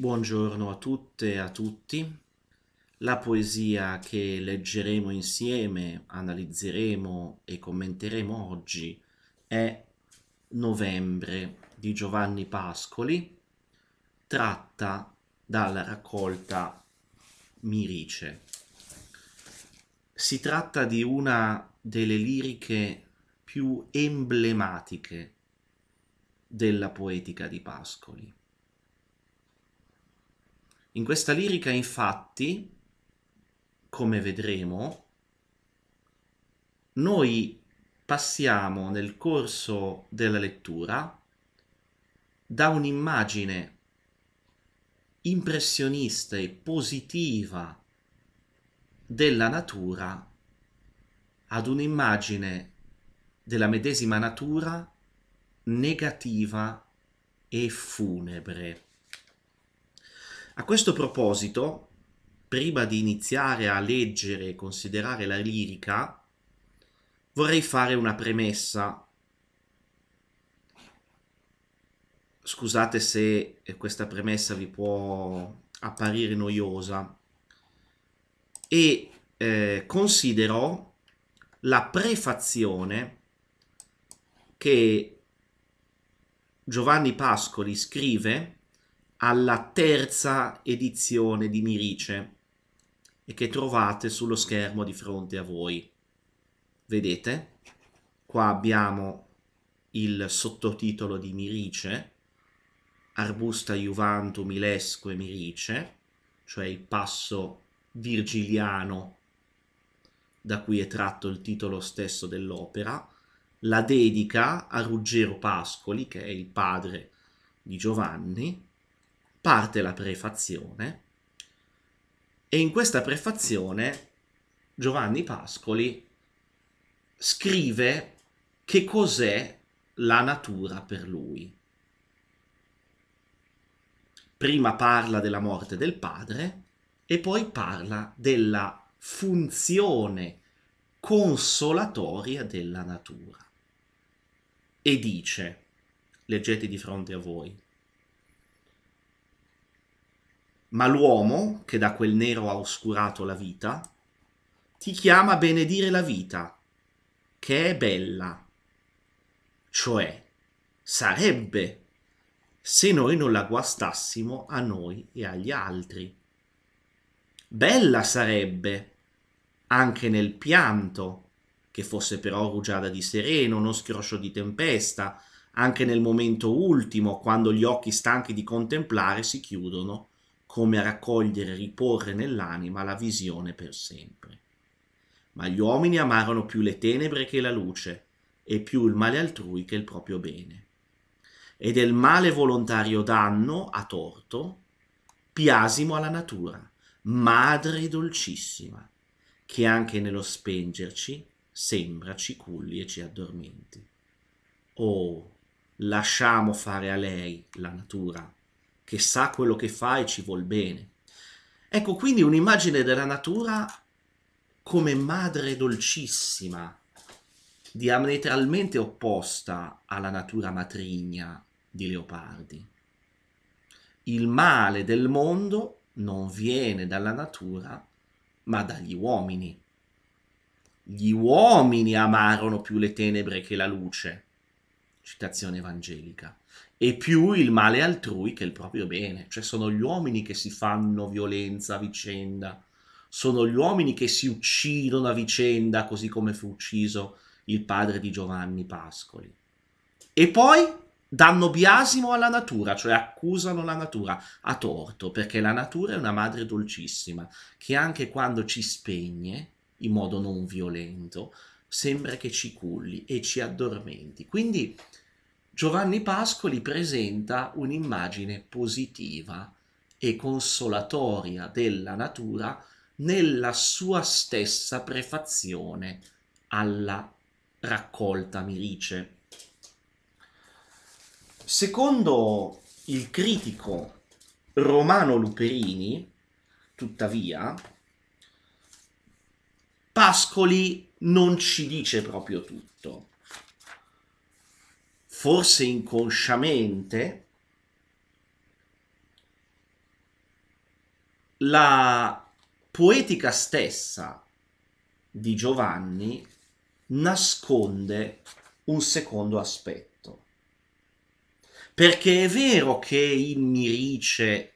Buongiorno a tutte e a tutti. La poesia che leggeremo insieme, analizzeremo e commenteremo oggi è Novembre di Giovanni Pascoli, tratta dalla raccolta Mirice. Si tratta di una delle liriche più emblematiche della poetica di Pascoli in questa lirica, infatti, come vedremo, noi passiamo nel corso della lettura da un'immagine impressionista e positiva della natura ad un'immagine della medesima natura negativa e funebre. A questo proposito, prima di iniziare a leggere e considerare la lirica, vorrei fare una premessa. Scusate se questa premessa vi può apparire noiosa. E eh, considero la prefazione che Giovanni Pascoli scrive alla terza edizione di Mirice e che trovate sullo schermo di fronte a voi. Vedete? Qua abbiamo il sottotitolo di Mirice, Arbusta Juventum Ilesco Mirice, cioè il passo virgiliano da cui è tratto il titolo stesso dell'opera, la dedica a Ruggero Pascoli, che è il padre di Giovanni, parte la prefazione e in questa prefazione Giovanni Pascoli scrive che cos'è la natura per lui. Prima parla della morte del padre e poi parla della funzione consolatoria della natura. E dice, leggete di fronte a voi, ma l'uomo, che da quel nero ha oscurato la vita, ti chiama a benedire la vita, che è bella. Cioè, sarebbe se noi non la guastassimo a noi e agli altri. Bella sarebbe, anche nel pianto, che fosse però rugiada di sereno, uno scroscio di tempesta, anche nel momento ultimo, quando gli occhi stanchi di contemplare si chiudono come a raccogliere e riporre nell'anima la visione per sempre. Ma gli uomini amarono più le tenebre che la luce, e più il male altrui che il proprio bene. E del male volontario danno, a torto, piasimo alla natura, madre dolcissima, che anche nello spengerci sembra ci culli e ci addormenti. Oh, lasciamo fare a lei la natura che sa quello che fa e ci vuol bene. Ecco quindi un'immagine della natura come madre dolcissima, diametralmente opposta alla natura matrigna di Leopardi. Il male del mondo non viene dalla natura, ma dagli uomini. Gli uomini amarono più le tenebre che la luce. Citazione evangelica e più il male altrui che il proprio bene. Cioè sono gli uomini che si fanno violenza a vicenda, sono gli uomini che si uccidono a vicenda, così come fu ucciso il padre di Giovanni Pascoli. E poi danno biasimo alla natura, cioè accusano la natura a torto, perché la natura è una madre dolcissima, che anche quando ci spegne, in modo non violento, sembra che ci culli e ci addormenti. Quindi Giovanni Pascoli presenta un'immagine positiva e consolatoria della natura nella sua stessa prefazione alla raccolta mirice. Secondo il critico Romano Luperini, tuttavia, Pascoli non ci dice proprio tutto forse inconsciamente, la poetica stessa di Giovanni nasconde un secondo aspetto. Perché è vero che in Mirice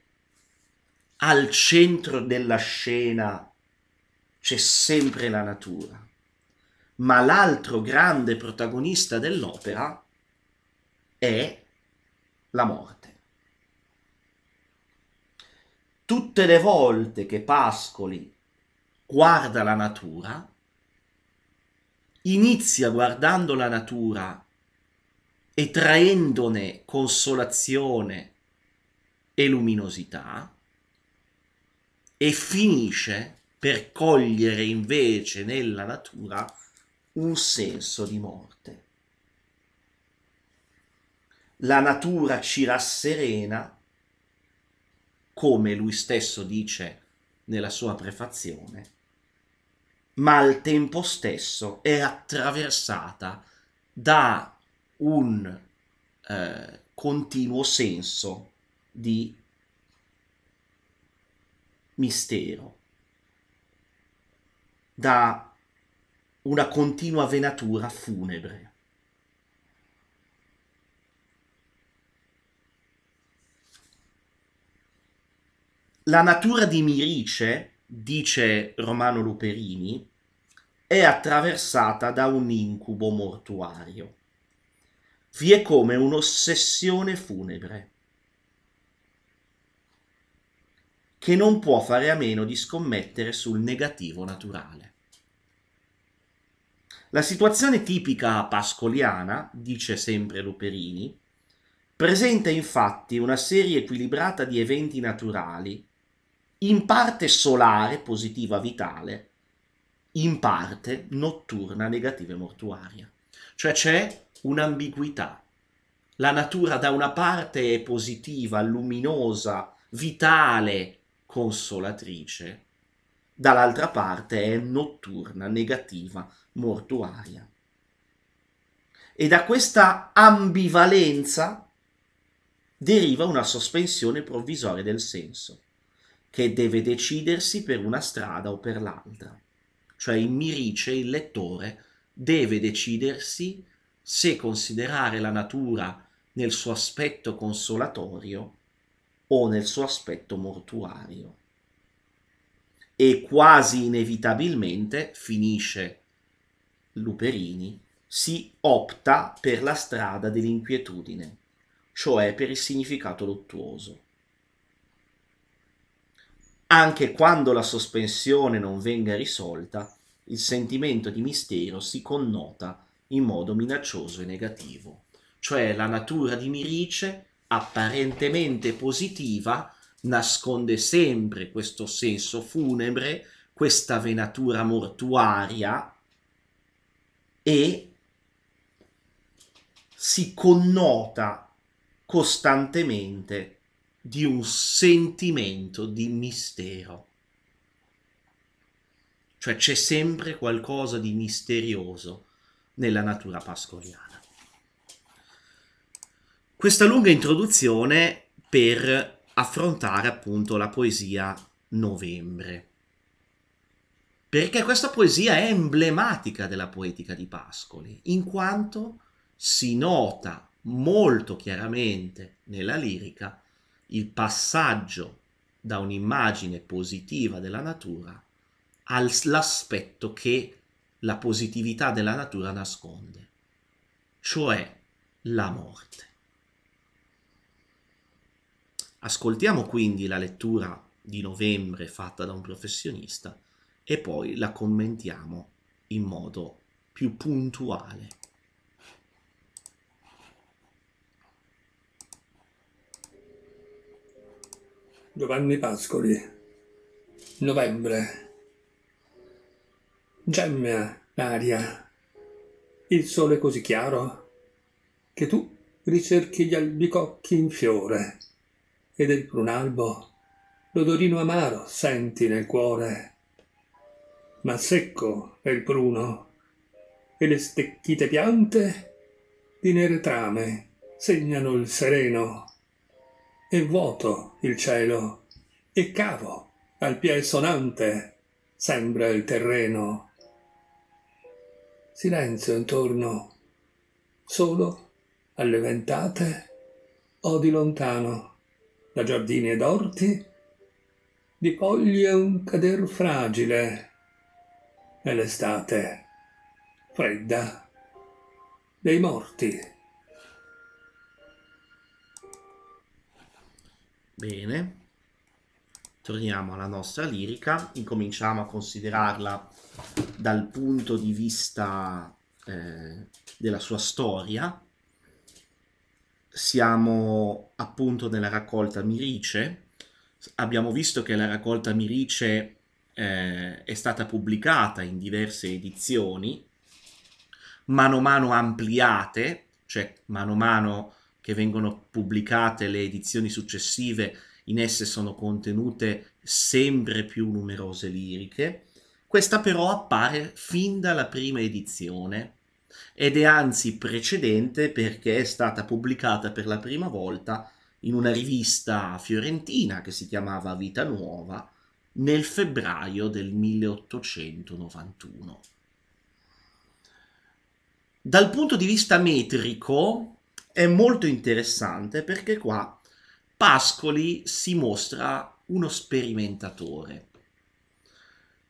al centro della scena c'è sempre la natura, ma l'altro grande protagonista dell'opera è la morte. Tutte le volte che Pascoli guarda la natura, inizia guardando la natura e traendone consolazione e luminosità e finisce per cogliere invece nella natura un senso di morte la natura ci rasserena, come lui stesso dice nella sua prefazione, ma al tempo stesso è attraversata da un eh, continuo senso di mistero, da una continua venatura funebre. La natura di Mirice, dice Romano Luperini, è attraversata da un incubo mortuario. Vi è come un'ossessione funebre che non può fare a meno di scommettere sul negativo naturale. La situazione tipica pascoliana, dice sempre Luperini, presenta infatti una serie equilibrata di eventi naturali in parte solare, positiva, vitale, in parte notturna, negativa e mortuaria. Cioè c'è un'ambiguità. La natura da una parte è positiva, luminosa, vitale, consolatrice, dall'altra parte è notturna, negativa, mortuaria. E da questa ambivalenza deriva una sospensione provvisoria del senso che deve decidersi per una strada o per l'altra. Cioè in mirice, il lettore, deve decidersi se considerare la natura nel suo aspetto consolatorio o nel suo aspetto mortuario. E quasi inevitabilmente, finisce Luperini, si opta per la strada dell'inquietudine, cioè per il significato luttuoso anche quando la sospensione non venga risolta, il sentimento di mistero si connota in modo minaccioso e negativo, cioè la natura di Mirice, apparentemente positiva, nasconde sempre questo senso funebre, questa venatura mortuaria e si connota costantemente di un sentimento di mistero. Cioè c'è sempre qualcosa di misterioso nella natura pascoliana. Questa lunga introduzione per affrontare appunto la poesia novembre. Perché questa poesia è emblematica della poetica di Pascoli, in quanto si nota molto chiaramente nella lirica il passaggio da un'immagine positiva della natura all'aspetto che la positività della natura nasconde, cioè la morte. Ascoltiamo quindi la lettura di novembre fatta da un professionista e poi la commentiamo in modo più puntuale. Giovanni Pascoli. Novembre. Gemmea l'aria, il sole così chiaro, che tu ricerchi gli albicocchi in fiore, e del prunalbo l'odorino amaro senti nel cuore. Ma secco è il pruno, e le stecchite piante di nere trame segnano il sereno è vuoto il cielo e cavo al piè sonante sembra il terreno silenzio intorno solo alle ventate o di lontano da giardini ed orti di foglie un cader fragile nell'estate fredda dei morti. Bene, torniamo alla nostra lirica, incominciamo a considerarla dal punto di vista eh, della sua storia. Siamo appunto nella raccolta Mirice, abbiamo visto che la raccolta Mirice eh, è stata pubblicata in diverse edizioni, mano a mano ampliate, cioè mano a mano che vengono pubblicate, le edizioni successive, in esse sono contenute sempre più numerose liriche. Questa però appare fin dalla prima edizione ed è anzi precedente perché è stata pubblicata per la prima volta in una rivista fiorentina che si chiamava Vita Nuova nel febbraio del 1891. Dal punto di vista metrico, è molto interessante perché qua Pascoli si mostra uno sperimentatore.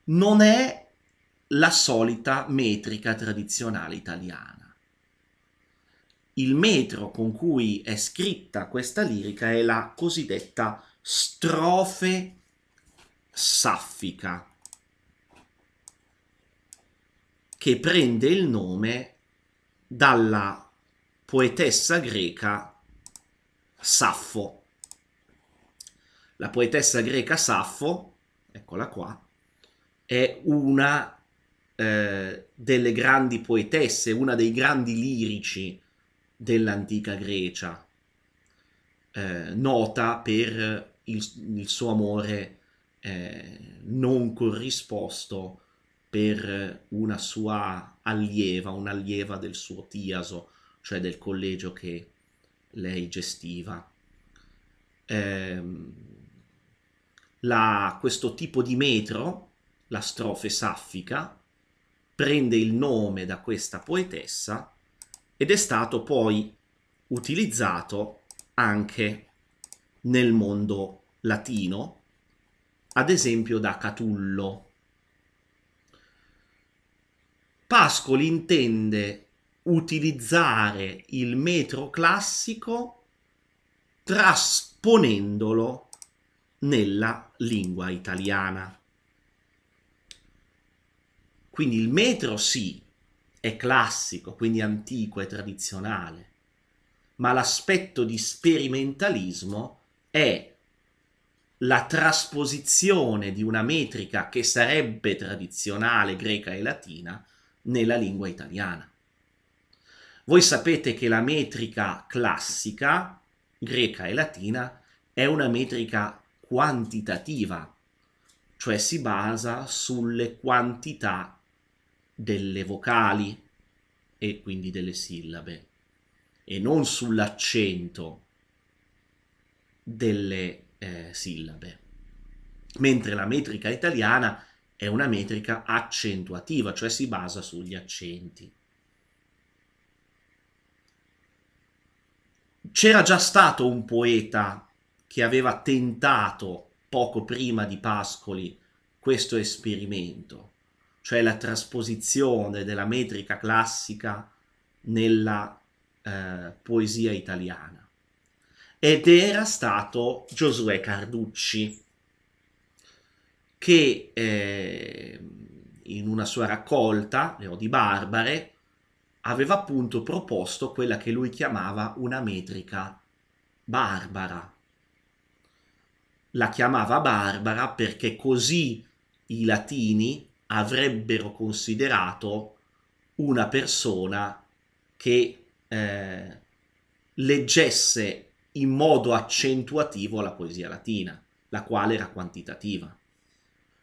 Non è la solita metrica tradizionale italiana. Il metro con cui è scritta questa lirica è la cosiddetta strofe saffica, che prende il nome dalla poetessa greca Saffo. La poetessa greca Saffo, eccola qua, è una eh, delle grandi poetesse, una dei grandi lirici dell'antica Grecia, eh, nota per il, il suo amore eh, non corrisposto per una sua allieva, un'allieva del suo Tiaso, cioè del collegio che lei gestiva. Eh, la, questo tipo di metro, la strofe saffica, prende il nome da questa poetessa ed è stato poi utilizzato anche nel mondo latino, ad esempio da Catullo. Pascoli intende utilizzare il metro classico trasponendolo nella lingua italiana. Quindi il metro sì, è classico, quindi antico, e tradizionale, ma l'aspetto di sperimentalismo è la trasposizione di una metrica che sarebbe tradizionale greca e latina nella lingua italiana. Voi sapete che la metrica classica, greca e latina, è una metrica quantitativa, cioè si basa sulle quantità delle vocali e quindi delle sillabe e non sull'accento delle eh, sillabe. Mentre la metrica italiana è una metrica accentuativa, cioè si basa sugli accenti. c'era già stato un poeta che aveva tentato poco prima di Pascoli questo esperimento, cioè la trasposizione della metrica classica nella eh, poesia italiana. Ed era stato Giosuè Carducci, che eh, in una sua raccolta, Le di Barbare, aveva appunto proposto quella che lui chiamava una metrica barbara. La chiamava barbara perché così i latini avrebbero considerato una persona che eh, leggesse in modo accentuativo la poesia latina, la quale era quantitativa.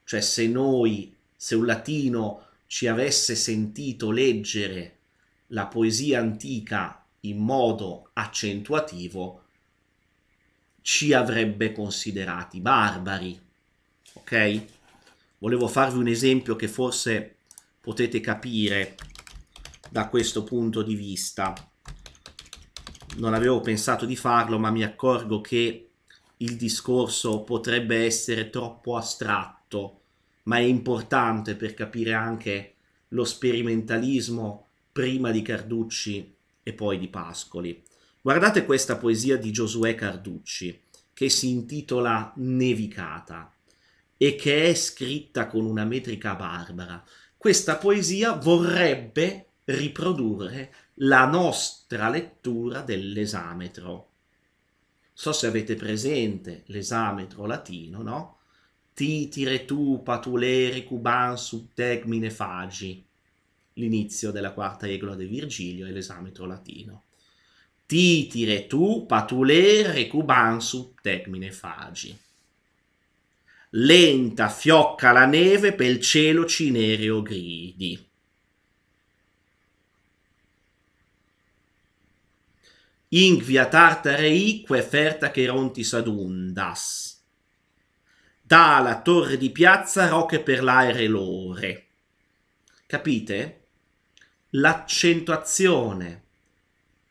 Cioè se noi, se un latino ci avesse sentito leggere la poesia antica in modo accentuativo ci avrebbe considerati barbari. Ok? Volevo farvi un esempio che forse potete capire da questo punto di vista. Non avevo pensato di farlo, ma mi accorgo che il discorso potrebbe essere troppo astratto, ma è importante per capire anche lo sperimentalismo prima di Carducci e poi di Pascoli. Guardate questa poesia di Giosuè Carducci, che si intitola Nevicata e che è scritta con una metrica barbara. Questa poesia vorrebbe riprodurre la nostra lettura dell'esametro. So se avete presente l'esametro latino, no? Titire tu patuleri cubans sub fagi l'inizio della quarta regola di Virgilio e l'esametro latino. Titire tu patulere recubansu termine fagi. Lenta fiocca la neve pel cielo cinereo gridi. Inquia tartareique ferta che ronti sadundas. Da la torre di piazza roche per l'aere lore. Capite? l'accentuazione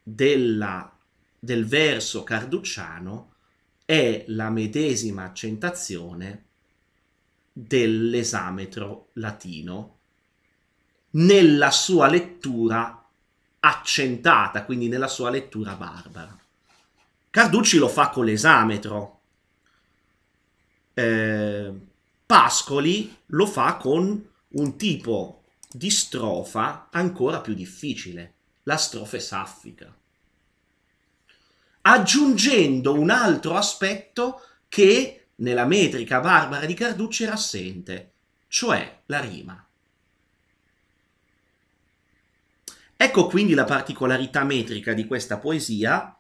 della, del verso carducciano è la medesima accentazione dell'esametro latino nella sua lettura accentata, quindi nella sua lettura barbara. Carducci lo fa con l'esametro, eh, Pascoli lo fa con un tipo di strofa ancora più difficile, la strofe saffica, aggiungendo un altro aspetto che nella metrica barbara di Carducci era assente, cioè la rima. Ecco quindi la particolarità metrica di questa poesia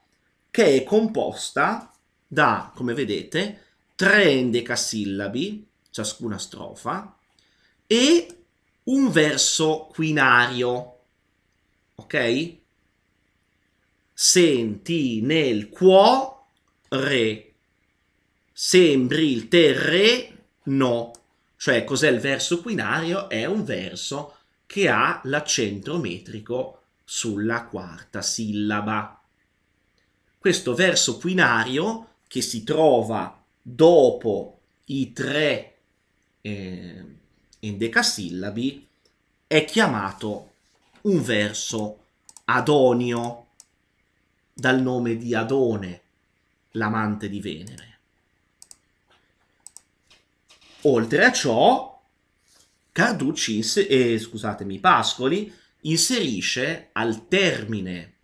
che è composta da, come vedete, tre endecasillabi, ciascuna strofa, e un verso quinario, ok? Senti nel cuore, sembri il terreno, cioè cos'è il verso quinario? È un verso che ha l'accento metrico sulla quarta sillaba. Questo verso quinario che si trova dopo i tre... Eh, in decasillabi, è chiamato un verso Adonio dal nome di Adone, l'amante di Venere. Oltre a ciò, Carducci, eh, scusatemi, Pascoli, inserisce al termine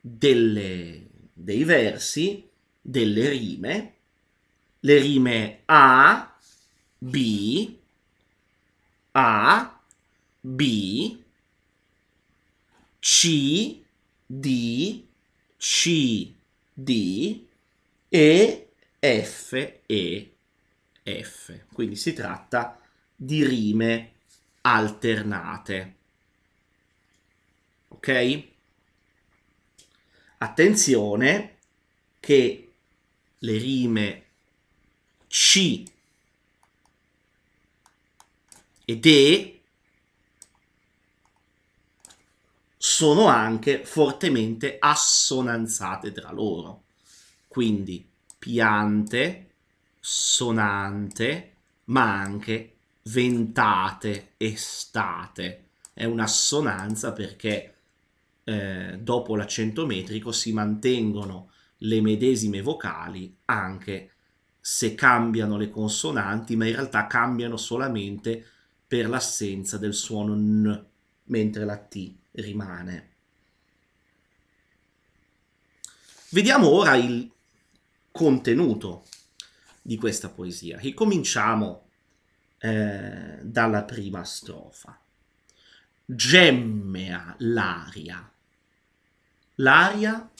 delle, dei versi delle rime, le rime A, B, a, B, C, D, C, D, E, F, E, F. Quindi si tratta di rime alternate. Ok? Attenzione che le rime C ed E sono anche fortemente assonanzate tra loro. Quindi piante, sonante, ma anche ventate, estate. È un'assonanza perché eh, dopo l'accento metrico si mantengono le medesime vocali anche se cambiano le consonanti, ma in realtà cambiano solamente per l'assenza del suono N, mentre la T rimane. Vediamo ora il contenuto di questa poesia. Ricominciamo eh, dalla prima strofa. Gemmea l'aria. L'aria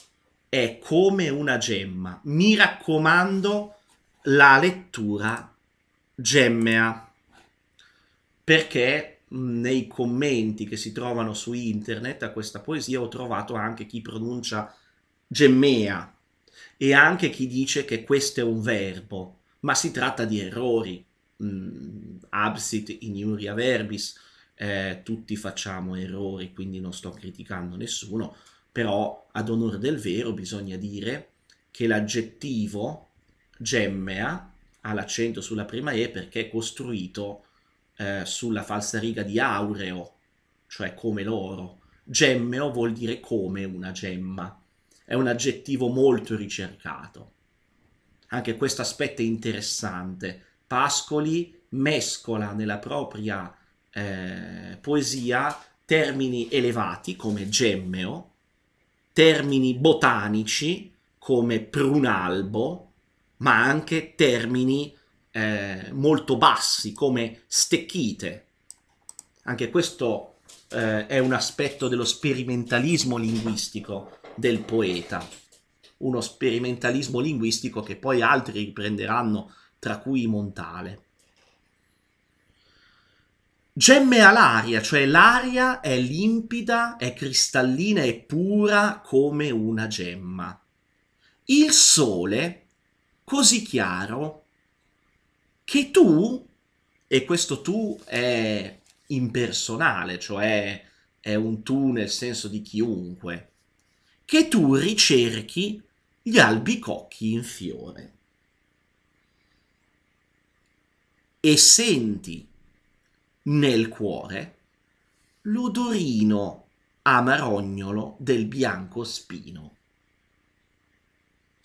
è come una gemma. Mi raccomando, la lettura gemmea perché nei commenti che si trovano su internet a questa poesia ho trovato anche chi pronuncia gemmea e anche chi dice che questo è un verbo, ma si tratta di errori. Mm, absit in iuria verbis, eh, tutti facciamo errori, quindi non sto criticando nessuno, però ad onore del vero bisogna dire che l'aggettivo gemmea ha l'accento sulla prima E perché è costruito eh, sulla falsariga di aureo, cioè come l'oro. Gemmeo vuol dire come una gemma. È un aggettivo molto ricercato. Anche questo aspetto è interessante. Pascoli mescola nella propria eh, poesia termini elevati come gemmeo, termini botanici come prunalbo, ma anche termini eh, molto bassi, come stecchite. Anche questo eh, è un aspetto dello sperimentalismo linguistico del poeta, uno sperimentalismo linguistico che poi altri riprenderanno, tra cui Montale. Gemme all'aria, cioè l'aria è limpida, è cristallina e pura come una gemma. Il sole, così chiaro, che tu, e questo tu è impersonale, cioè è un tu nel senso di chiunque, che tu ricerchi gli albicocchi in fiore e senti nel cuore l'odorino amarognolo del bianco spino.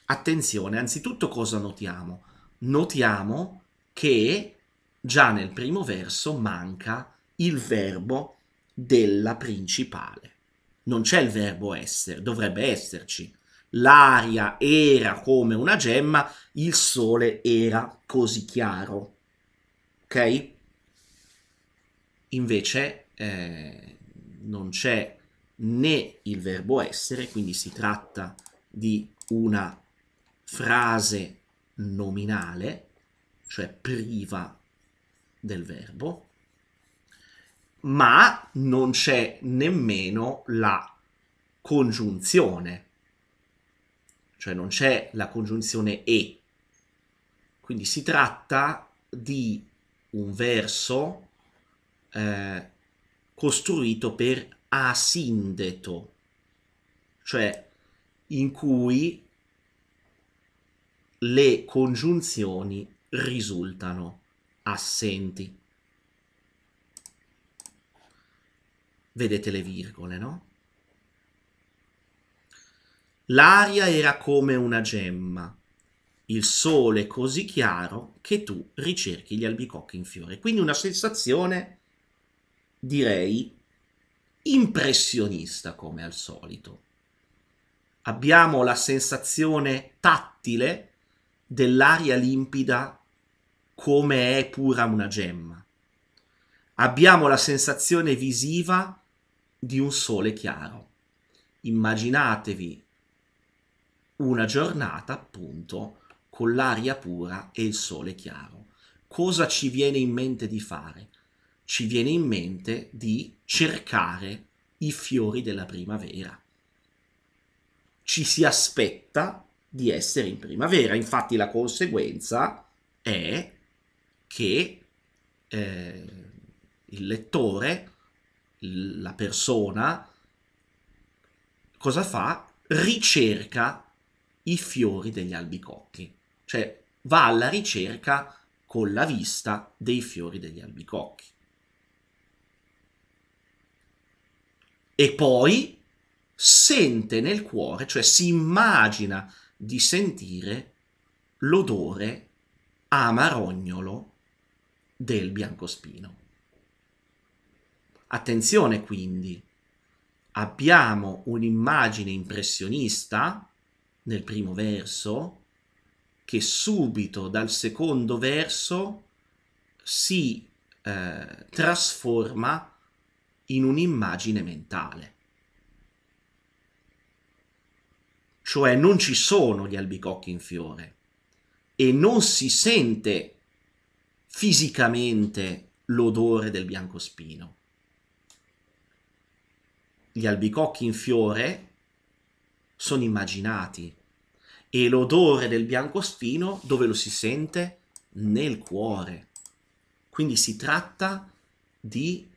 Attenzione, anzitutto cosa notiamo? Notiamo che già nel primo verso manca il verbo della principale. Non c'è il verbo essere, dovrebbe esserci. L'aria era come una gemma, il sole era così chiaro. Ok? Invece eh, non c'è né il verbo essere, quindi si tratta di una frase nominale cioè priva del verbo, ma non c'è nemmeno la congiunzione, cioè non c'è la congiunzione e. Quindi si tratta di un verso eh, costruito per asindeto, cioè in cui le congiunzioni risultano assenti. Vedete le virgole, no? L'aria era come una gemma, il sole così chiaro che tu ricerchi gli albicocchi in fiore. Quindi una sensazione, direi, impressionista come al solito. Abbiamo la sensazione tattile dell'aria limpida come è pura una gemma. Abbiamo la sensazione visiva di un sole chiaro. Immaginatevi una giornata appunto con l'aria pura e il sole chiaro. Cosa ci viene in mente di fare? Ci viene in mente di cercare i fiori della primavera. Ci si aspetta di essere in primavera, infatti la conseguenza è che eh, il lettore, la persona, cosa fa? Ricerca i fiori degli albicocchi, cioè va alla ricerca con la vista dei fiori degli albicocchi. E poi sente nel cuore, cioè si immagina di sentire l'odore amarognolo del biancospino. Attenzione quindi, abbiamo un'immagine impressionista nel primo verso che subito dal secondo verso si eh, trasforma in un'immagine mentale. Cioè non ci sono gli albicocchi in fiore e non si sente fisicamente l'odore del biancospino. Gli albicocchi in fiore sono immaginati e l'odore del biancospino dove lo si sente? Nel cuore. Quindi si tratta di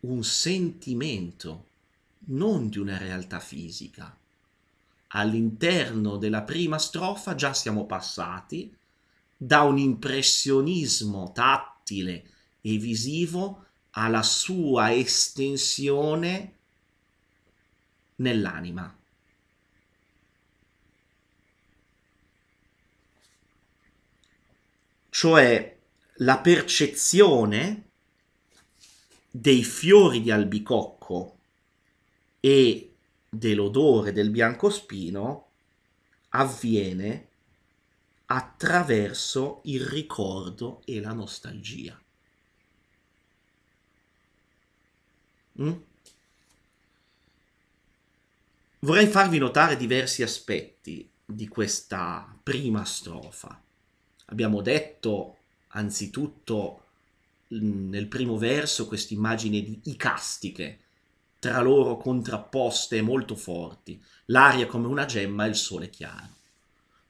un sentimento, non di una realtà fisica. All'interno della prima strofa già siamo passati da un impressionismo tattile e visivo alla sua estensione nell'anima. Cioè la percezione dei fiori di albicocco e dell'odore del biancospino avviene attraverso il ricordo e la nostalgia. Mm? Vorrei farvi notare diversi aspetti di questa prima strofa. Abbiamo detto anzitutto mm, nel primo verso questa immagine di icastiche, tra loro contrapposte e molto forti, l'aria come una gemma e il sole chiaro.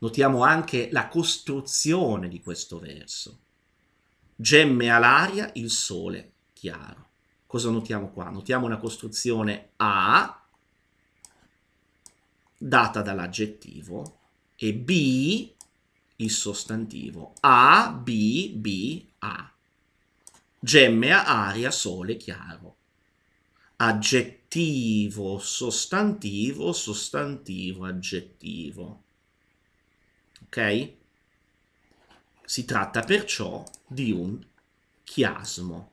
Notiamo anche la costruzione di questo verso. Gemme all'aria il sole chiaro. Cosa notiamo qua? Notiamo una costruzione A data dall'aggettivo e B il sostantivo. A, B, B, A. Gemmea, aria, sole, chiaro. Aggettivo, sostantivo, sostantivo, aggettivo ok? Si tratta perciò di un chiasmo,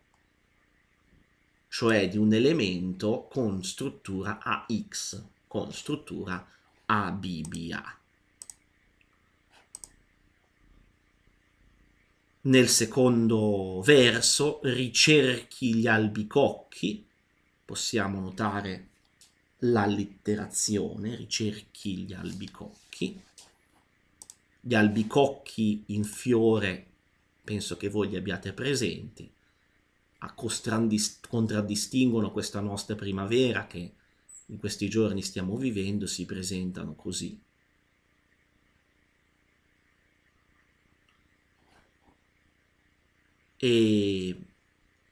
cioè di un elemento con struttura AX, con struttura ABBA. Nel secondo verso ricerchi gli albicocchi, possiamo notare l'allitterazione, ricerchi gli albicocchi gli albicocchi in fiore, penso che voi li abbiate presenti, contraddistinguono questa nostra primavera che in questi giorni stiamo vivendo, si presentano così. E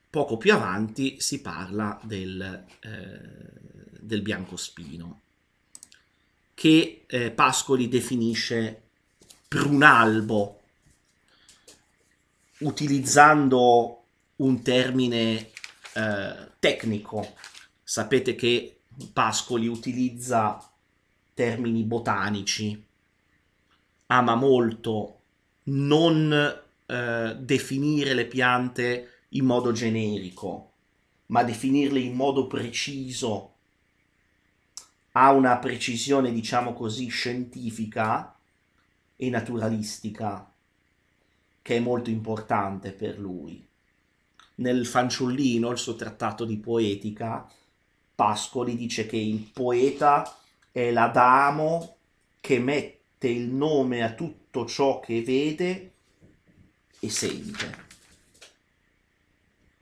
poco più avanti si parla del, eh, del biancospino, che eh, Pascoli definisce Prunalbo, utilizzando un termine eh, tecnico. Sapete che Pascoli utilizza termini botanici, ama molto non eh, definire le piante in modo generico, ma definirle in modo preciso, ha una precisione, diciamo così, scientifica e naturalistica che è molto importante per lui. Nel fanciullino, il suo trattato di poetica, Pascoli dice che il poeta è l'Adamo che mette il nome a tutto ciò che vede e sente.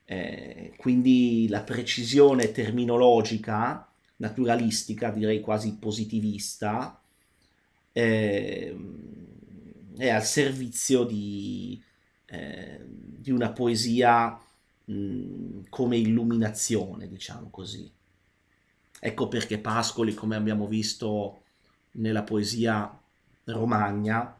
Eh, quindi la precisione terminologica, naturalistica, direi quasi positivista, eh, è al servizio di, eh, di una poesia mh, mhmm, come illuminazione, diciamo così. Ecco perché Pascoli, come abbiamo visto nella poesia romagna,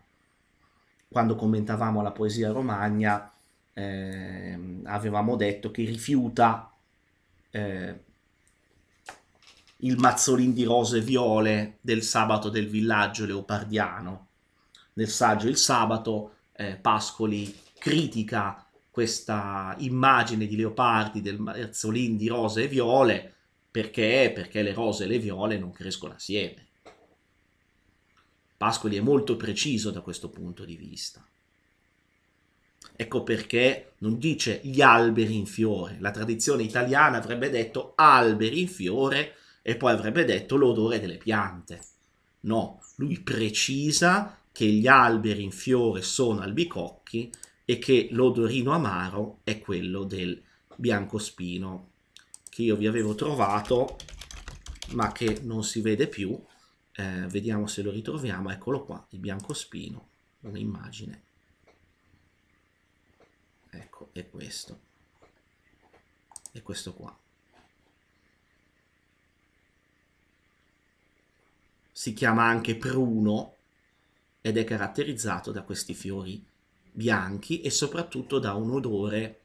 quando commentavamo la poesia romagna, eh, avevamo detto che rifiuta eh, il mazzolin di rose e viole del sabato del villaggio leopardiano. Nel saggio Il sabato eh, Pascoli critica questa immagine di leopardi, del mazzolin di rose e viole, perché? Perché le rose e le viole non crescono assieme. Pascoli è molto preciso da questo punto di vista. Ecco perché non dice gli alberi in fiore. La tradizione italiana avrebbe detto alberi in fiore e poi avrebbe detto l'odore delle piante. No, lui precisa che gli alberi in fiore sono albicocchi e che l'odorino amaro è quello del biancospino che io vi avevo trovato ma che non si vede più. Eh, vediamo se lo ritroviamo, eccolo qua, il biancospino, un'immagine. Ecco, è questo. È questo qua. si chiama anche pruno ed è caratterizzato da questi fiori bianchi e soprattutto da un odore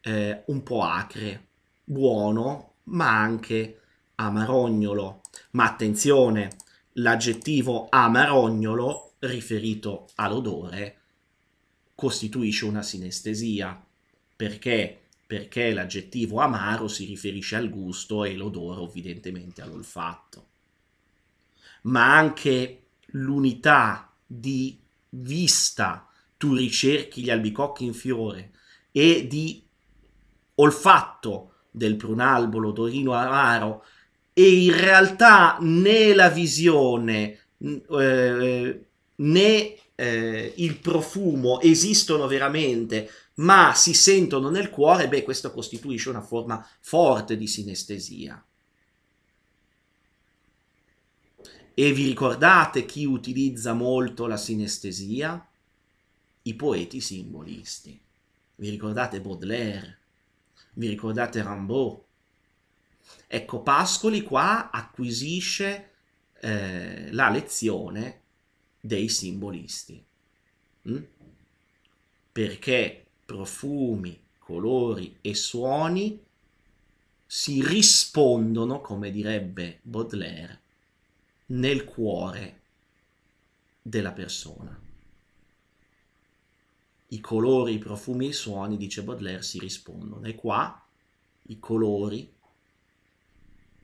eh, un po' acre, buono ma anche amarognolo. Ma attenzione, l'aggettivo amarognolo riferito all'odore costituisce una sinestesia. Perché? Perché l'aggettivo amaro si riferisce al gusto e l'odore evidentemente all'olfatto ma anche l'unità di vista, tu ricerchi gli albicocchi in fiore, e di olfatto del prunalbo, l'odorino amaro, e in realtà né la visione eh, né eh, il profumo esistono veramente, ma si sentono nel cuore, beh, questo costituisce una forma forte di sinestesia. E vi ricordate chi utilizza molto la sinestesia? I poeti simbolisti. Vi ricordate Baudelaire? Vi ricordate Rimbaud? Ecco, Pascoli qua acquisisce eh, la lezione dei simbolisti. Mm? Perché profumi, colori e suoni si rispondono, come direbbe Baudelaire, nel cuore della persona. I colori, i profumi, e i suoni, dice Baudelaire, si rispondono. E qua i colori,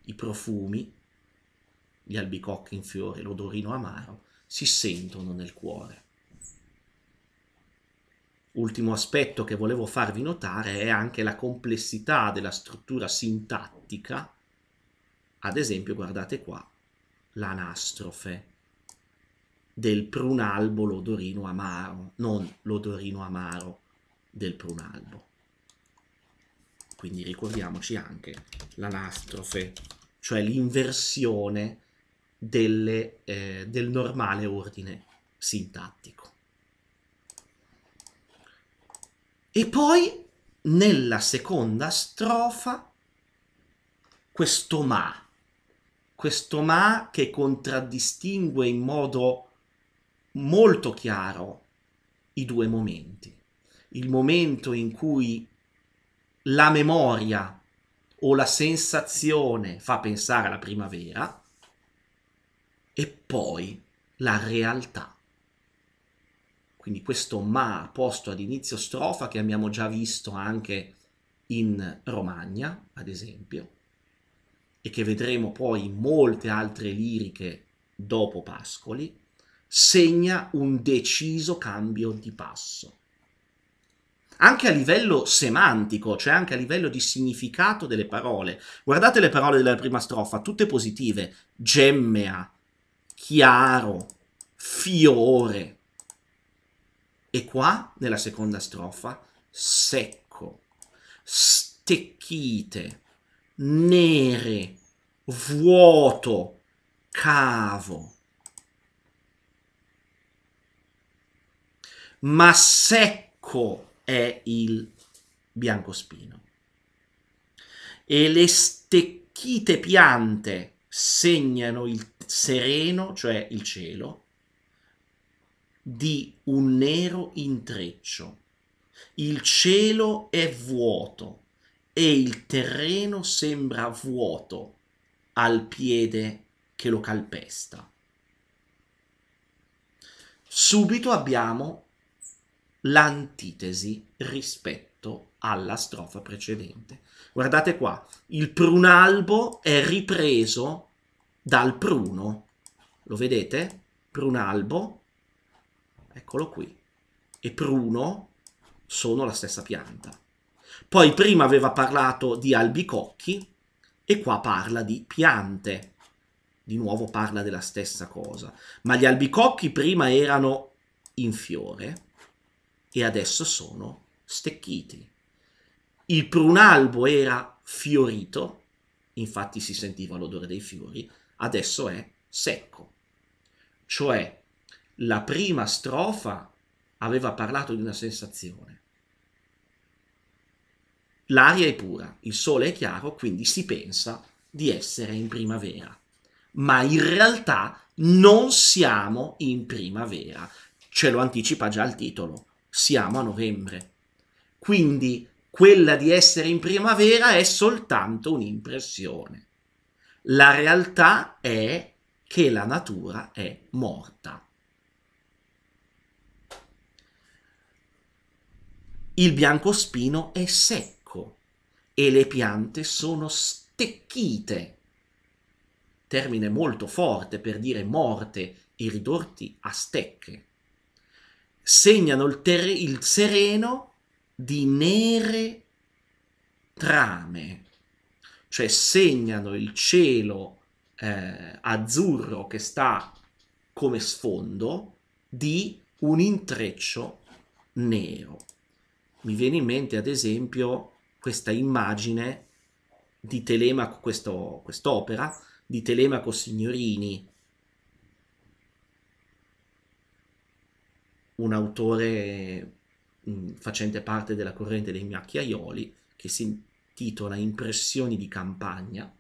i profumi, gli albicocchi in fiore, l'odorino amaro, si sentono nel cuore. Ultimo aspetto che volevo farvi notare è anche la complessità della struttura sintattica. Ad esempio, guardate qua, l'anastrofe del prunalbo l'odorino amaro, non l'odorino amaro del prunalbo. Quindi ricordiamoci anche l'anastrofe, cioè l'inversione delle, eh, del normale ordine sintattico. E poi nella seconda strofa questo ma questo ma che contraddistingue in modo molto chiaro i due momenti. Il momento in cui la memoria o la sensazione fa pensare alla primavera e poi la realtà. Quindi questo ma posto ad inizio strofa che abbiamo già visto anche in Romagna, ad esempio, e che vedremo poi in molte altre liriche dopo Pascoli, segna un deciso cambio di passo. Anche a livello semantico, cioè anche a livello di significato delle parole. Guardate le parole della prima strofa, tutte positive. Gemmea, chiaro, fiore. E qua, nella seconda strofa, secco, stecchite, nere, vuoto, cavo. Ma secco è il biancospino. E le stecchite piante segnano il sereno, cioè il cielo, di un nero intreccio. Il cielo è vuoto e il terreno sembra vuoto al piede che lo calpesta. Subito abbiamo l'antitesi rispetto alla strofa precedente. Guardate qua, il prunalbo è ripreso dal pruno. Lo vedete? Prunalbo, eccolo qui, e pruno sono la stessa pianta. Poi prima aveva parlato di albicocchi e qua parla di piante. Di nuovo parla della stessa cosa. Ma gli albicocchi prima erano in fiore e adesso sono stecchiti. Il prunalbo era fiorito, infatti si sentiva l'odore dei fiori, adesso è secco. Cioè, la prima strofa aveva parlato di una sensazione, L'aria è pura, il sole è chiaro, quindi si pensa di essere in primavera. Ma in realtà non siamo in primavera. Ce lo anticipa già il titolo. Siamo a novembre. Quindi quella di essere in primavera è soltanto un'impressione. La realtà è che la natura è morta. Il biancospino è secco e le piante sono stecchite, termine molto forte per dire morte e ridotti a stecche. Segnano il, ter- il sereno di nere trame, cioè segnano il cielo eh, azzurro che sta come sfondo di un intreccio nero. Mi viene in mente ad esempio questa immagine di Telemaco, questo, quest'opera di Telemaco Signorini, un autore mh, mm, facente parte della corrente dei macchiaioli che si intitola Impressioni di campagna.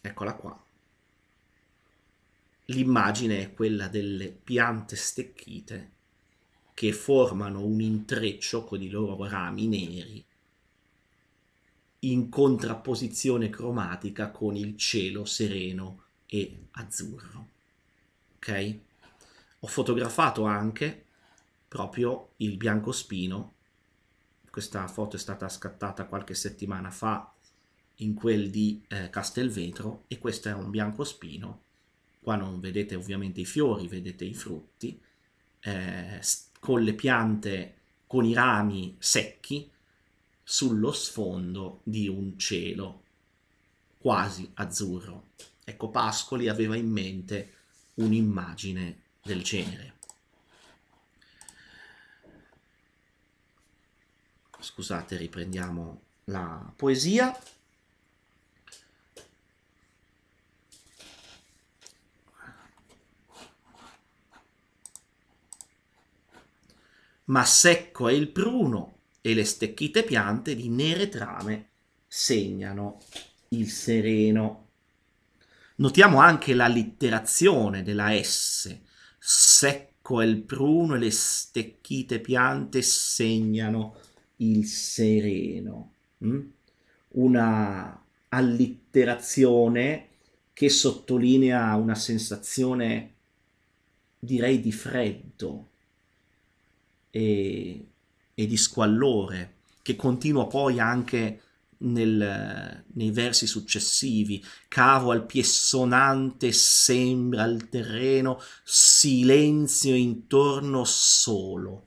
Eccola qua. L'immagine è quella delle piante stecchite che formano un intreccio con i loro rami neri in contrapposizione cromatica con il cielo sereno e azzurro. Ok? Ho fotografato anche proprio il biancospino. Questa foto è stata scattata qualche settimana fa in quel di eh, Castelvetro e questo è un biancospino. Qua non vedete ovviamente i fiori, vedete i frutti. Eh, con le piante, con i rami secchi, sullo sfondo di un cielo quasi azzurro. Ecco, Pascoli aveva in mente un'immagine del genere. Scusate, riprendiamo la poesia. ma secco è il pruno e le stecchite piante di nere trame segnano il sereno. Notiamo anche la litterazione della S, secco è il pruno e le stecchite piante segnano il sereno. Mm? Una allitterazione che sottolinea una sensazione direi di freddo, e, e di squallore che continua poi anche nel, nei versi successivi. Cavo al piessonante sembra il terreno, silenzio intorno solo.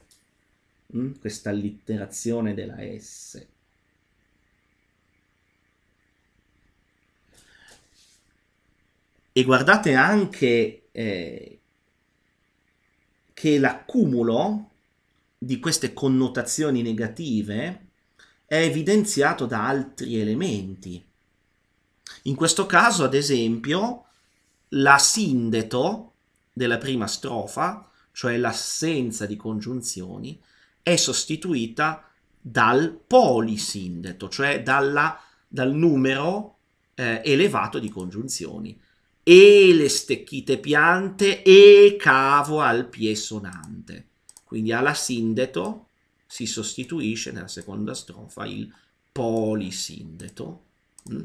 Mm? Questa allitterazione della S. E guardate anche eh, che l'accumulo di queste connotazioni negative è evidenziato da altri elementi. In questo caso, ad esempio, la sindeto della prima strofa, cioè l'assenza di congiunzioni, è sostituita dal polisindeto, cioè dalla, dal numero eh, elevato di congiunzioni. E le stecchite piante e cavo al pie sonante. Quindi alla sindeto si sostituisce nella seconda strofa il polisindeto. Mm?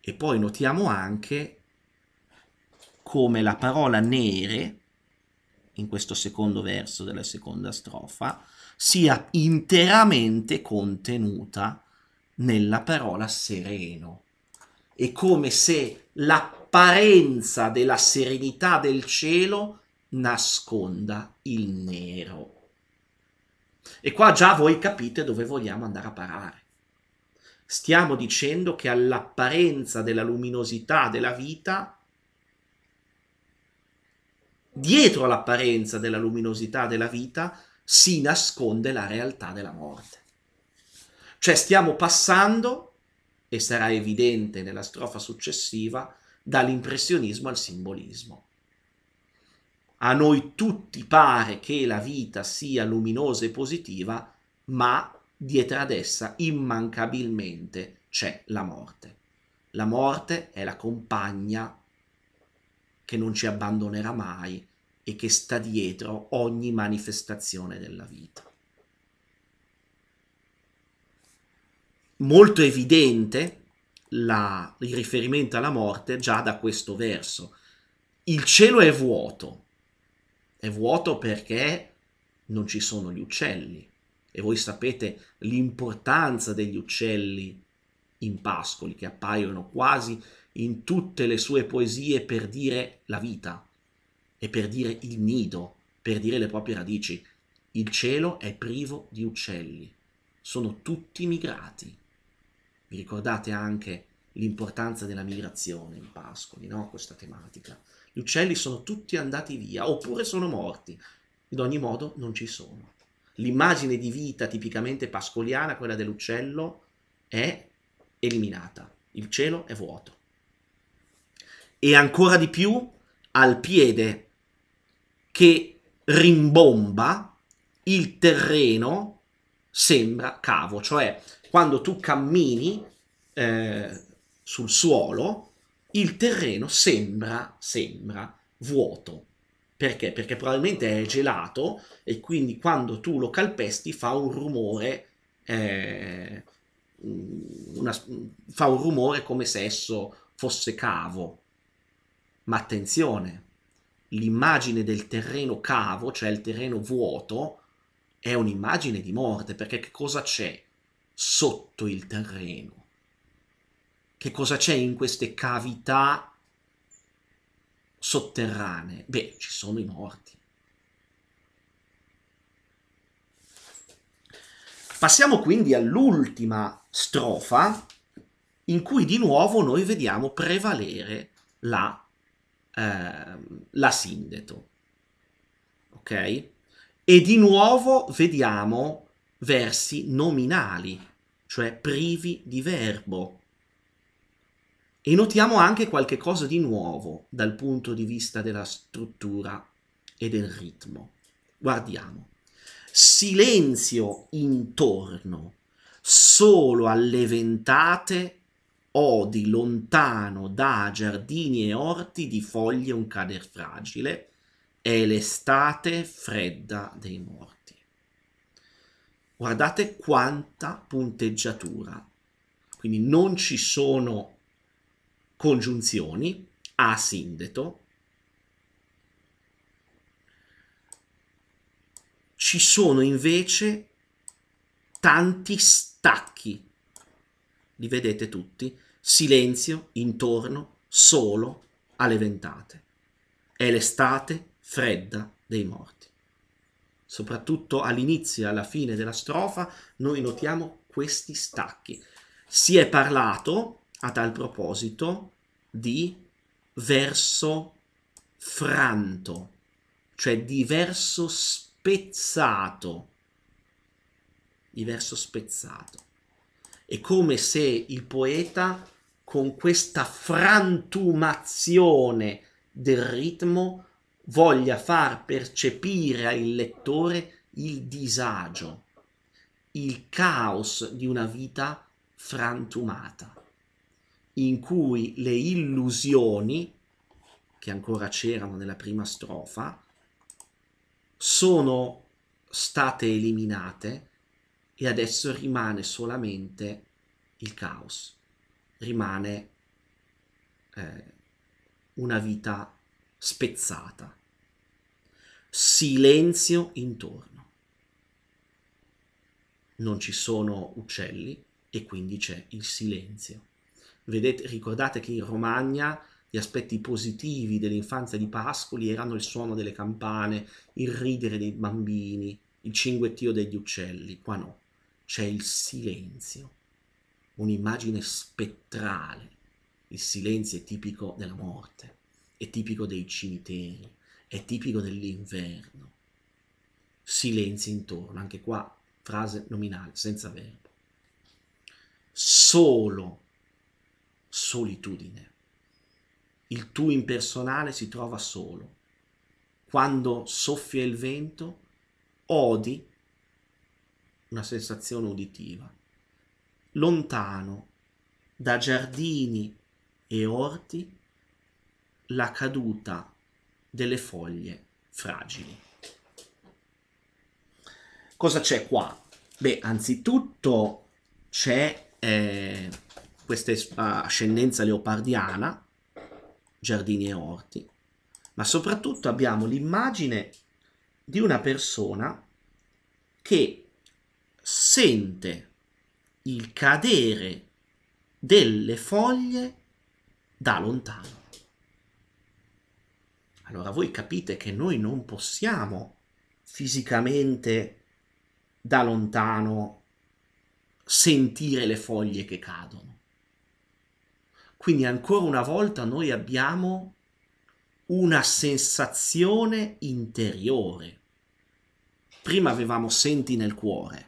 E poi notiamo anche come la parola nere, in questo secondo verso della seconda strofa, sia interamente contenuta nella parola sereno. e come se l'apparenza della serenità del cielo nasconda il nero. E qua già voi capite dove vogliamo andare a parare. Stiamo dicendo che all'apparenza della luminosità della vita, dietro all'apparenza della luminosità della vita, si nasconde la realtà della morte. Cioè stiamo passando, e sarà evidente nella strofa successiva, dall'impressionismo al simbolismo a noi tutti pare che la vita sia luminosa e positiva, ma dietro ad essa immancabilmente c'è la morte. La morte è la compagna che non ci abbandonerà mai e che sta dietro ogni manifestazione della vita. Molto evidente la, il riferimento alla morte già da questo verso. Il cielo è vuoto, è vuoto perché non ci sono gli uccelli. E voi sapete l'importanza degli uccelli in Pascoli, che appaiono quasi in tutte le sue poesie per dire la vita e per dire il nido, per dire le proprie radici. Il cielo è privo di uccelli, sono tutti migrati. Vi ricordate anche l'importanza della migrazione in Pascoli, no? Questa tematica. Gli uccelli sono tutti andati via oppure sono morti. In ogni modo non ci sono. L'immagine di vita tipicamente pascoliana, quella dell'uccello, è eliminata. Il cielo è vuoto. E ancora di più al piede che rimbomba il terreno sembra cavo, cioè quando tu cammini eh, sul suolo il terreno sembra, sembra vuoto. Perché? Perché probabilmente è gelato e quindi quando tu lo calpesti fa un rumore, eh, una, fa un rumore come se esso fosse cavo. Ma attenzione, l'immagine del terreno cavo, cioè il terreno vuoto, è un'immagine di morte, perché che cosa c'è sotto il terreno? che cosa c'è in queste cavità sotterranee? Beh, ci sono i morti. Passiamo quindi all'ultima strofa in cui di nuovo noi vediamo prevalere la, eh, la sindeto. Ok? E di nuovo vediamo versi nominali, cioè privi di verbo e notiamo anche qualche cosa di nuovo dal punto di vista della struttura e del ritmo. Guardiamo. Silenzio intorno, solo alle ventate odi lontano da giardini e orti di foglie un cader fragile, è l'estate fredda dei morti. Guardate quanta punteggiatura. Quindi non ci sono congiunzioni, asindeto, ci sono invece tanti stacchi, li vedete tutti, silenzio intorno solo alle ventate. È l'estate fredda dei morti. Soprattutto all'inizio e alla fine della strofa noi notiamo questi stacchi. Si è parlato a tal proposito di verso franto, cioè di verso spezzato, di verso spezzato. È come se il poeta con questa frantumazione del ritmo voglia far percepire al lettore il disagio, il caos di una vita frantumata in cui le illusioni, che ancora c'erano nella prima strofa, sono state eliminate e adesso rimane solamente il caos, rimane eh, una vita spezzata, silenzio intorno. Non ci sono uccelli e quindi c'è il silenzio. Vedete, ricordate che in Romagna gli aspetti positivi dell'infanzia di Pascoli erano il suono delle campane, il ridere dei bambini, il cinguettio degli uccelli. Qua no, c'è il silenzio, un'immagine spettrale. Il silenzio è tipico della morte, è tipico dei cimiteri, è tipico dell'inverno. Silenzio intorno, anche qua frase nominale, senza verbo. Solo solitudine. Il tu impersonale si trova solo. Quando soffia il vento, odi una sensazione uditiva. Lontano, da giardini e orti, la caduta delle foglie fragili. Cosa c'è qua? Beh, anzitutto c'è eh, questa ah, ascendenza leopardiana, giardini e orti, ma soprattutto abbiamo l'immagine di una persona che sente il cadere delle foglie da lontano. Allora voi capite che noi non possiamo fisicamente da lontano sentire le foglie che cadono quindi ancora una volta noi abbiamo una sensazione interiore. Prima avevamo senti nel cuore,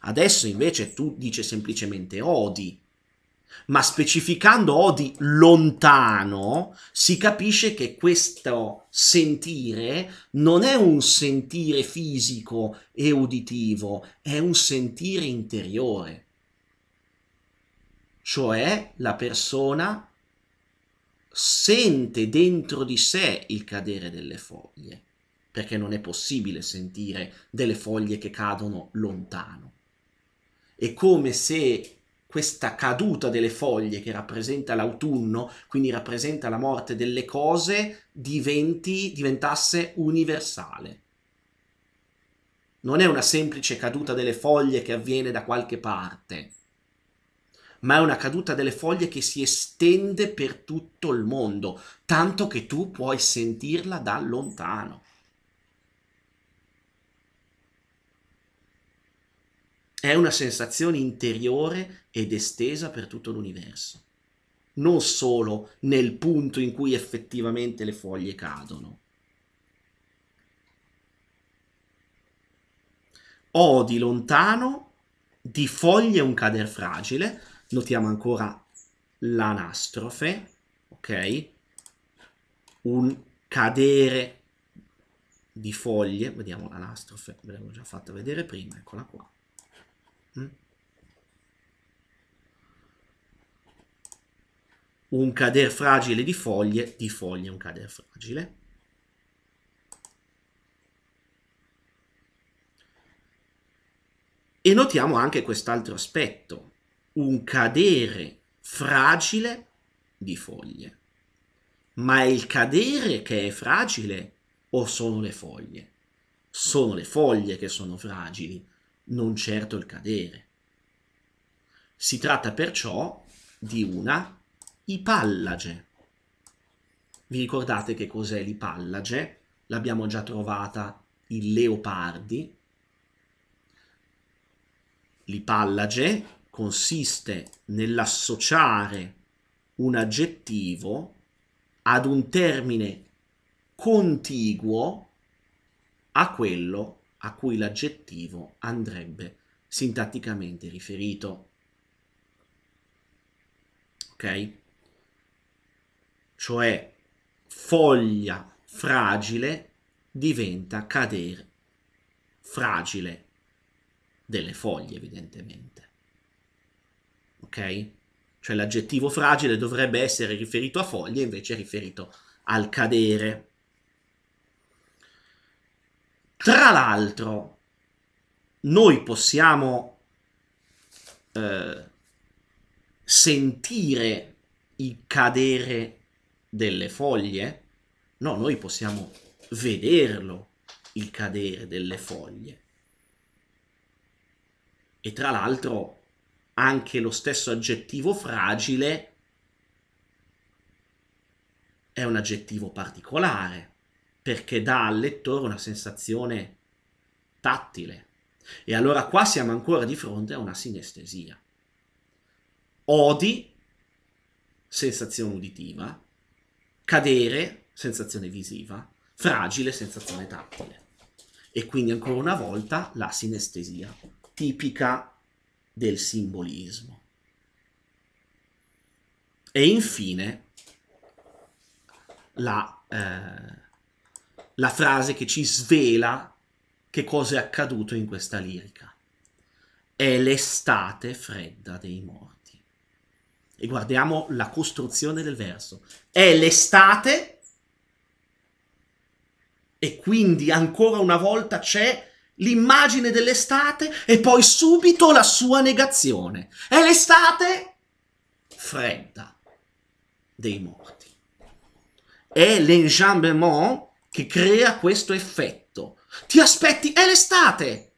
adesso invece tu dici semplicemente odi, ma specificando odi lontano si capisce che questo sentire non è un sentire fisico e uditivo, è un sentire interiore cioè la persona sente dentro di sé il cadere delle foglie, perché non è possibile sentire delle foglie che cadono lontano. È come se questa caduta delle foglie che rappresenta l'autunno, quindi rappresenta la morte delle cose, diventi, diventasse universale. Non è una semplice caduta delle foglie che avviene da qualche parte, ma è una caduta delle foglie che si estende per tutto il mondo, tanto che tu puoi sentirla da lontano. È una sensazione interiore ed estesa per tutto l'universo, non solo nel punto in cui effettivamente le foglie cadono. Odi lontano di foglie un cader fragile, notiamo ancora l'anastrofe, ok? Un cadere di foglie, vediamo l'anastrofe, ve l'avevo già fatta vedere prima, eccola qua. Mm? Un cader fragile di foglie, di foglie un cader fragile. E notiamo anche quest'altro aspetto, un cadere fragile di foglie. Ma è il cadere che è fragile o sono le foglie? Sono le foglie che sono fragili, non certo il cadere. Si tratta perciò di una ipallage. Vi ricordate che cos'è l'ipallage? L'abbiamo già trovata in Leopardi. L'ipallage consiste nell'associare un aggettivo ad un termine contiguo a quello a cui l'aggettivo andrebbe sintatticamente riferito. Ok? Cioè foglia fragile diventa cadere fragile delle foglie evidentemente ok? Cioè l'aggettivo fragile dovrebbe essere riferito a foglie, invece è riferito al cadere. Tra l'altro, noi possiamo eh, sentire il cadere delle foglie? No, noi possiamo vederlo, il cadere delle foglie. E tra l'altro anche lo stesso aggettivo fragile è un aggettivo particolare perché dà al lettore una sensazione tattile. E allora qua siamo ancora di fronte a una sinestesia. Odi, sensazione uditiva, cadere, sensazione visiva, fragile, sensazione tattile. E quindi ancora una volta la sinestesia, tipica del simbolismo. E infine la, eh, la frase che ci svela che cosa è accaduto in questa lirica. È l'estate fredda dei morti. E guardiamo la costruzione del verso. È l'estate e quindi ancora una volta c'è l'immagine dell'estate e poi subito la sua negazione. È l'estate fredda dei morti. È l'enjambement che crea questo effetto. Ti aspetti, è l'estate!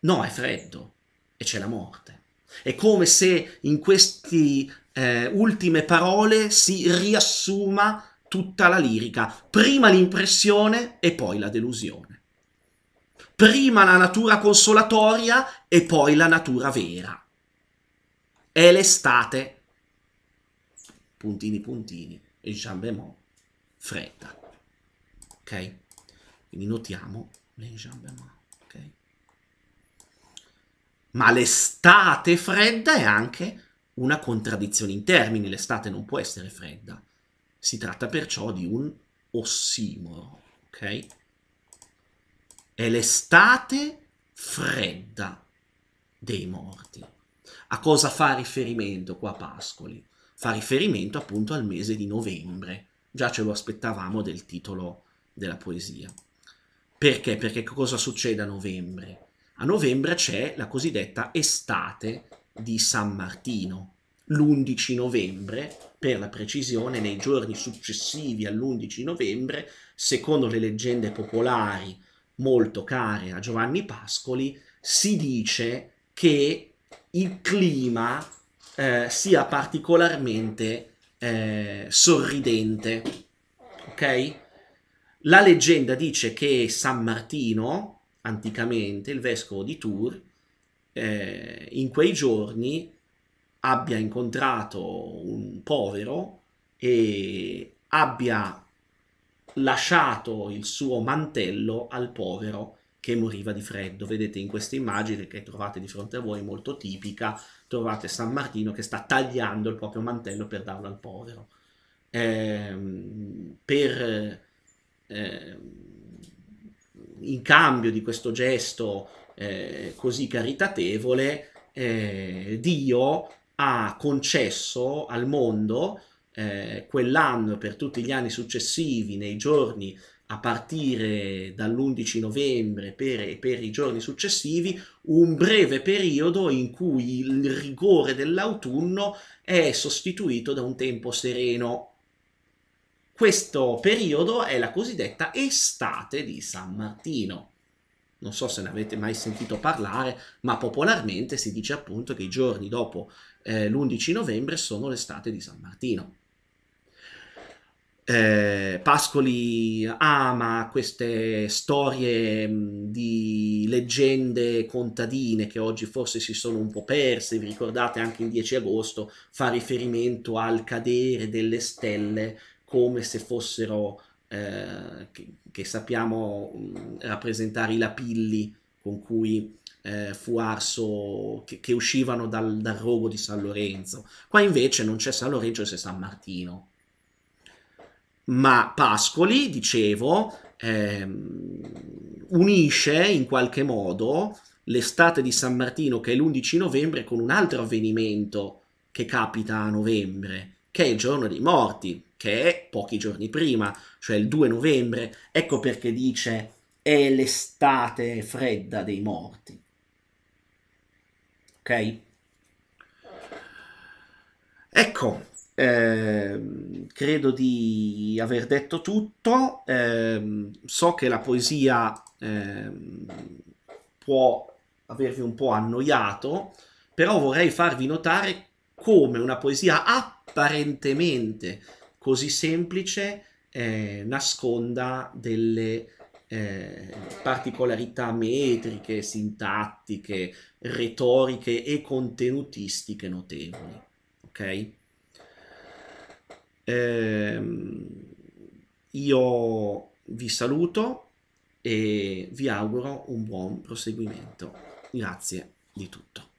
No, è freddo e c'è la morte. È come se in queste eh, ultime parole si riassuma tutta la lirica, prima l'impressione e poi la delusione prima la natura consolatoria e poi la natura vera. È l'estate. Puntini puntini. E Jean Bemont, fredda. Ok? Quindi notiamo Jean Bemont. Okay? Ma l'estate fredda è anche una contraddizione in termini. L'estate non può essere fredda. Si tratta perciò di un ossimoro. Ok? È l'estate fredda dei morti. A cosa fa riferimento qua Pascoli? Fa riferimento appunto al mese di novembre. Già ce lo aspettavamo del titolo della poesia. Perché? Perché cosa succede a novembre? A novembre c'è la cosiddetta estate di San Martino. L'11 novembre, per la precisione, nei giorni successivi all'11 novembre, secondo le leggende popolari molto care a Giovanni Pascoli, si dice che il clima eh, sia particolarmente eh, sorridente. Ok? La leggenda dice che San Martino, anticamente, il vescovo di Tours, eh, in quei giorni abbia incontrato un povero e abbia lasciato il suo mantello al povero che moriva di freddo. Vedete in questa immagine che trovate di fronte a voi, molto tipica, trovate San Martino che sta tagliando il proprio mantello per darlo al povero. Eh, per, eh, in cambio di questo gesto eh, così caritatevole, eh, Dio ha concesso al mondo eh, quell'anno e per tutti gli anni successivi, nei giorni a partire dall'11 novembre per, per i giorni successivi, un breve periodo in cui il rigore dell'autunno è sostituito da un tempo sereno. Questo periodo è la cosiddetta estate di San Martino. Non so se ne avete mai sentito parlare, ma popolarmente si dice appunto che i giorni dopo eh, l'11 novembre sono l'estate di San Martino. Eh, Pascoli ama queste storie mh, mm, di leggende contadine che oggi forse si sono un po' perse, vi ricordate anche il 10 agosto fa riferimento al cadere delle stelle come se fossero, eh, che, che, sappiamo mh, mm, rappresentare i lapilli con cui eh, fu arso, che, che uscivano dal, dal rogo di San Lorenzo. Qua invece non c'è San Lorenzo, c'è San Martino ma Pascoli, dicevo, ehm, unisce in qualche modo l'estate di San Martino, che è l'11 novembre, con un altro avvenimento che capita a novembre, che è il giorno dei morti, che è pochi giorni prima, cioè il 2 novembre. Ecco perché dice è l'estate fredda dei morti. Ok? Ecco, Ehm, credo di aver detto tutto. Eh, so che la poesia eh, può avervi un po' annoiato, però vorrei farvi notare come una poesia apparentemente così semplice eh, nasconda delle eh, particolarità metriche, sintattiche, retoriche e contenutistiche notevoli. Ok? Eh, io vi saluto e vi auguro un buon proseguimento. Grazie di tutto.